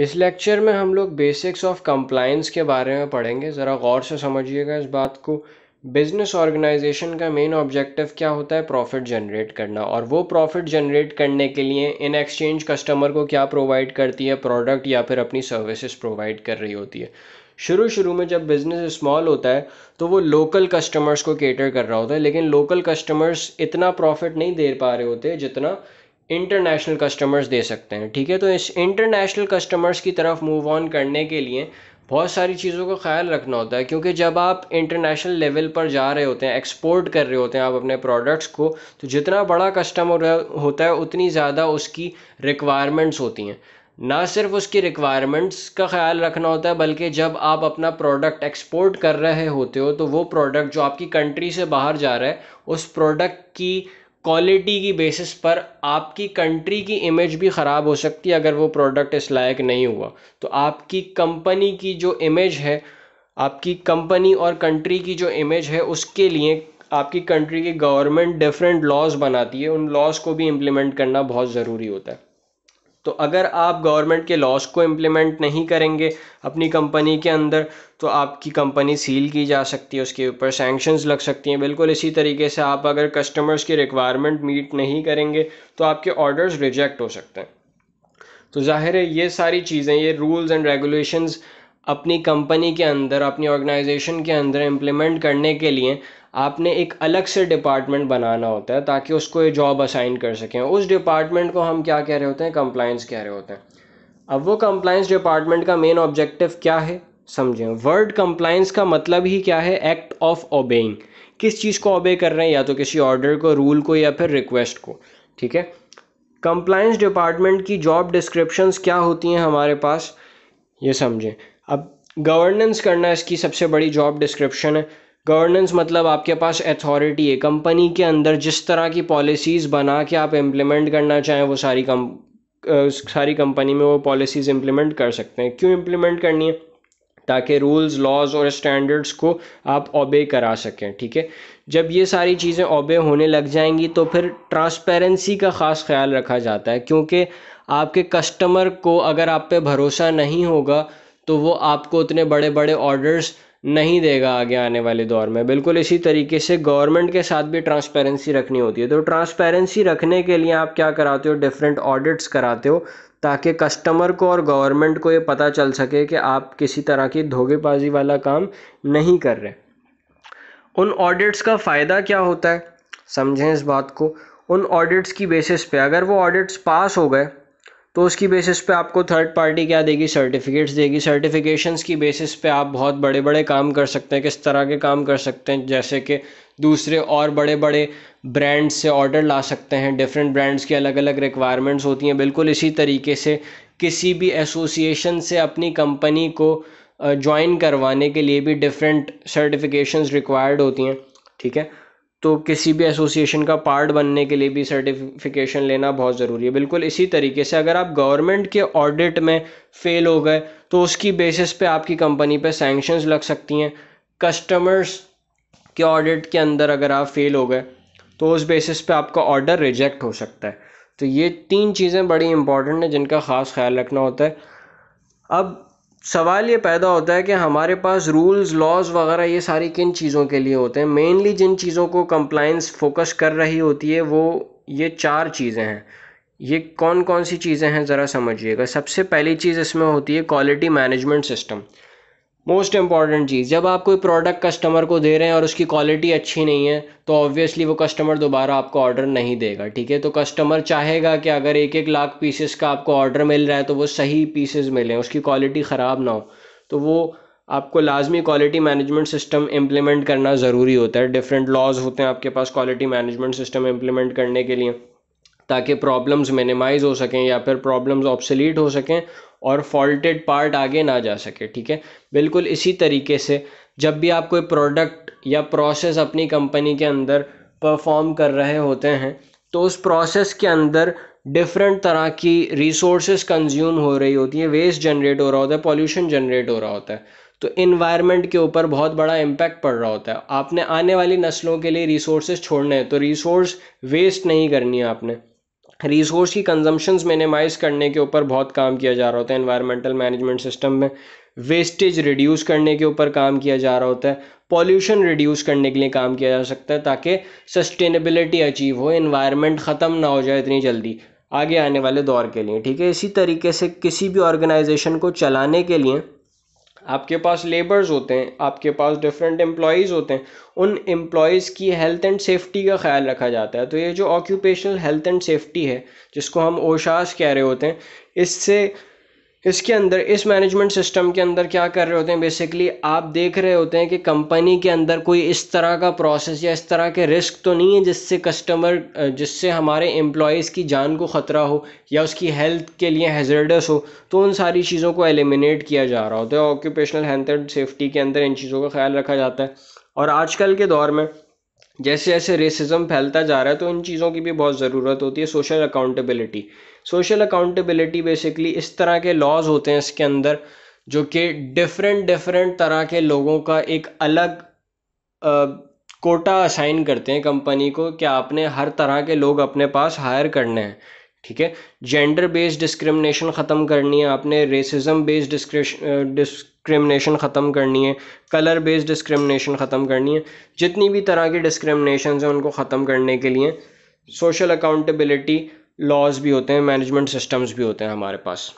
इस लेक्चर में हम लोग बेसिक्स ऑफ कंप्लायंस के बारे में पढ़ेंगे ज़रा गौर से समझिएगा इस बात को बिजनेस ऑर्गेनाइजेशन का मेन ऑब्जेक्टिव क्या होता है प्रॉफिट जनरेट करना और वो प्रॉफिट जनरेट करने के लिए इन एक्सचेंज कस्टमर को क्या प्रोवाइड करती है प्रोडक्ट या फिर अपनी सर्विसेज प्रोवाइड कर रही होती है शुरू शुरू में जब बिज़नेस स्मॉल होता है तो वो लोकल कस्टमर्स को केटर कर रहा होता है लेकिन लोकल कस्टमर्स इतना प्रॉफिट नहीं दे पा रहे होते जितना इंटरनेशनल कस्टमर्स दे सकते हैं ठीक है तो इस इंटरनेशनल कस्टमर्स की तरफ मूव ऑन करने के लिए बहुत सारी चीज़ों का ख्याल रखना होता है क्योंकि जब आप इंटरनेशनल लेवल पर जा रहे होते हैं एक्सपोर्ट कर रहे होते हैं आप अपने प्रोडक्ट्स को तो जितना बड़ा कस्टमर होता है उतनी ज़्यादा उसकी रिक्वायरमेंट्स होती हैं ना सिर्फ उसकी रिक्वायरमेंट्स का ख्याल रखना होता है बल्कि जब आप अपना प्रोडक्ट एक्सपोर्ट कर रहे होते हो तो वो प्रोडक्ट जो आपकी कंट्री से बाहर जा रहा है उस प्रोडक्ट की क्वालिटी की बेसिस पर आपकी कंट्री की इमेज भी ख़राब हो सकती है अगर वो प्रोडक्ट इस लायक नहीं हुआ तो आपकी कंपनी की जो इमेज है आपकी कंपनी और कंट्री की जो इमेज है उसके लिए आपकी कंट्री की गवर्नमेंट डिफरेंट लॉज बनाती है उन लॉज को भी इम्प्लीमेंट करना बहुत ज़रूरी होता है तो अगर आप गवर्नमेंट के लॉज को इम्प्लीमेंट नहीं करेंगे अपनी कंपनी के अंदर तो आपकी कंपनी सील की जा सकती है उसके ऊपर सैंक्शंस लग सकती हैं बिल्कुल इसी तरीके से आप अगर कस्टमर्स की रिक्वायरमेंट मीट नहीं करेंगे तो आपके ऑर्डर्स रिजेक्ट हो सकते हैं तो जाहिर है ये सारी चीज़ें ये रूल्स एंड रेगुलेशंस अपनी कंपनी के अंदर अपनी ऑर्गेनाइजेशन के अंदर इम्प्लीमेंट करने के लिए आपने एक अलग से डिपार्टमेंट बनाना होता है ताकि उसको ये जॉब असाइन कर सकें उस डिपार्टमेंट को हम क्या कह रहे होते हैं कंप्लाइंस कह रहे होते हैं अब वो कंप्लाइंस डिपार्टमेंट का मेन ऑब्जेक्टिव क्या है समझें वर्ड कंप्लाइंस का मतलब ही क्या है एक्ट ऑफ ओबेइंग किस चीज़ को ओबे कर रहे हैं या तो किसी ऑर्डर को रूल को या फिर रिक्वेस्ट को ठीक है कंप्लाइंस डिपार्टमेंट की जॉब डिस्क्रिप्शंस क्या होती हैं हमारे पास ये समझें अब गवर्नेंस करना इसकी सबसे बड़ी जॉब डिस्क्रिप्शन है गवर्नेंस मतलब आपके पास अथॉरिटी है कंपनी के अंदर जिस तरह की पॉलिसीज़ बना के आप इम्प्लीमेंट करना चाहें वो सारी कम सारी कंपनी में वो पॉलिसीज़ इम्प्लीमेंट कर सकते हैं क्यों इम्प्लीमेंट करनी है ताकि रूल्स लॉज और स्टैंडर्ड्स को आप ओबे करा सकें ठीक है जब ये सारी चीज़ें ओबे होने लग जाएंगी तो फिर ट्रांसपेरेंसी का ख़ास ख्याल रखा जाता है क्योंकि आपके कस्टमर को अगर आप पे भरोसा नहीं होगा तो वो आपको उतने बड़े बड़े ऑर्डर्स नहीं देगा आगे आने वाले दौर में बिल्कुल इसी तरीके से गवर्नमेंट के साथ भी ट्रांसपेरेंसी रखनी होती है तो ट्रांसपेरेंसी रखने के लिए आप क्या कराते हो डिफरेंट ऑडिट्स कराते हो ताकि कस्टमर को और गवर्नमेंट को ये पता चल सके कि आप किसी तरह की धोखेबाजी वाला काम नहीं कर रहे उन ऑडिट्स का फ़ायदा क्या होता है समझें इस बात को उन ऑडिट्स की बेसिस पे अगर वो ऑडिट्स पास हो गए तो उसकी बेसिस पे आपको थर्ड पार्टी क्या देगी सर्टिफिकेट्स देगी सर्टिफिकेशंस की बेसिस पे आप बहुत बड़े बड़े काम कर सकते हैं किस तरह के काम कर सकते हैं जैसे कि दूसरे और बड़े बड़े ब्रांड्स से ऑर्डर ला सकते हैं डिफरेंट ब्रांड्स की अलग अलग रिक्वायरमेंट्स होती हैं बिल्कुल इसी तरीके से किसी भी एसोसिएशन से अपनी कंपनी को ज्वाइन करवाने के लिए भी डिफरेंट सर्टिफिकेशंस रिक्वायर्ड होती हैं ठीक है तो किसी भी एसोसिएशन का पार्ट बनने के लिए भी सर्टिफिकेशन लेना बहुत ज़रूरी है बिल्कुल इसी तरीके से अगर आप गवर्नमेंट के ऑडिट में फेल हो गए तो उसकी बेसिस पे आपकी कंपनी पे सैंक्शंस लग सकती हैं कस्टमर्स के ऑडिट के अंदर अगर आप फेल हो गए तो उस बेसिस पे आपका ऑर्डर रिजेक्ट हो सकता है तो ये तीन चीज़ें बड़ी इंपॉर्टेंट हैं जिनका ख़ास ख्याल रखना होता है अब सवाल ये पैदा होता है कि हमारे पास रूल्स लॉज वगैरह ये सारी किन चीज़ों के लिए होते हैं मेनली जिन चीज़ों को कंप्लाइंस फोकस कर रही होती है वो ये चार चीज़ें हैं ये कौन कौन सी चीज़ें हैं ज़रा समझिएगा सबसे पहली चीज़ इसमें होती है quality management system most important चीज़ जब आप कोई प्रोडक्ट कस्टमर को दे रहे हैं और उसकी क्वालिटी अच्छी नहीं है तो ऑब्वियसली वो कस्टमर दोबारा आपको ऑर्डर नहीं देगा ठीक है तो कस्टमर चाहेगा कि अगर एक एक लाख पीसेस का आपको ऑर्डर मिल रहा है तो वो सही पीसेस मिलें उसकी क्वालिटी ख़राब ना हो तो वो आपको लाजमी क्वालिटी मैनेजमेंट सिस्टम इम्प्लीमेंट करना ज़रूरी होता है डिफरेंट लॉज होते हैं आपके पास क्वालिटी मैनेजमेंट सिस्टम इम्प्लीमेंट करने के लिए ताकि प्रॉब्लम्स मिनिमाइज हो सकें या फिर प्रॉब्लम्स ऑब्सलीट हो सकें और फॉल्टेड पार्ट आगे ना जा सके ठीक है बिल्कुल इसी तरीके से जब भी आप कोई प्रोडक्ट या प्रोसेस अपनी कंपनी के अंदर परफॉर्म कर रहे होते हैं तो उस प्रोसेस के अंदर डिफरेंट तरह की रिसोर्सेज कंज्यूम हो रही होती है वेस्ट जनरेट हो रहा होता है पॉल्यूशन जनरेट हो रहा होता है तो इन्वायरमेंट के ऊपर बहुत बड़ा इम्पैक्ट पड़ रहा होता है आपने आने वाली नस्लों के लिए रिसोर्सेज छोड़ने हैं तो रिसोर्स वेस्ट नहीं करनी है आपने रिसोर्स की कंजम्पशन मिनिमाइज़ करने के ऊपर बहुत काम किया जा रहा होता है इन्वायरमेंटल मैनेजमेंट सिस्टम में वेस्टेज रिड्यूस करने के ऊपर काम किया जा रहा होता है पॉल्यूशन रिड्यूस करने के लिए काम किया जा सकता है ताकि सस्टेनेबिलिटी अचीव हो इन्वायरमेंट ख़त्म ना हो जाए इतनी जल्दी आगे आने वाले दौर के लिए ठीक है इसी तरीके से किसी भी ऑर्गेनाइजेशन को चलाने के लिए आपके पास लेबर्स होते हैं आपके पास डिफरेंट एम्प्लॉयज़ होते हैं उन एम्प्लॉयज़ की हेल्थ एंड सेफ्टी का ख्याल रखा जाता है तो ये जो ऑक्यूपेशनल हेल्थ एंड सेफ्टी है जिसको हम ओशास कह रहे होते हैं इससे इसके अंदर इस मैनेजमेंट सिस्टम के अंदर क्या कर रहे होते हैं बेसिकली आप देख रहे होते हैं कि कंपनी के अंदर कोई इस तरह का प्रोसेस या इस तरह के रिस्क तो नहीं है जिससे कस्टमर जिससे हमारे एम्प्लॉयज़ की जान को ख़तरा हो या उसकी हेल्थ के लिए हेजर्डस हो तो उन सारी चीज़ों को एलिमिनेट किया जा रहा होता है ऑक्यूपेशनल हेल्थ एंड सेफ्टी के अंदर इन चीज़ों का ख्याल रखा जाता है और आजकल के दौर में जैसे जैसे रेसिज्म फैलता जा रहा है तो इन चीज़ों की भी बहुत ज़रूरत होती है social accountability social accountability basically इस तरह के लॉज होते हैं इसके अंदर जो कि डिफरेंट डिफरेंट तरह के लोगों का एक अलग कोटा असाइन करते हैं कंपनी को कि आपने हर तरह के लोग अपने पास हायर करने हैं ठीक है जेंडर बेस्ड डिस्क्रिमिनेशन ख़त्म करनी है आपने रेसिज्म बेस्ड डिस्क्रिश डिस्क्रिमिनेशन ख़त्म करनी है कलर बेस्ड डिस्क्रिमिनेशन ख़त्म करनी है जितनी भी तरह की डिस्क्रिमिनेशन हैं उनको ख़त्म करने के लिए सोशल अकाउंटेबिलिटी लॉज भी होते हैं मैनेजमेंट सिस्टम्स भी होते हैं हमारे पास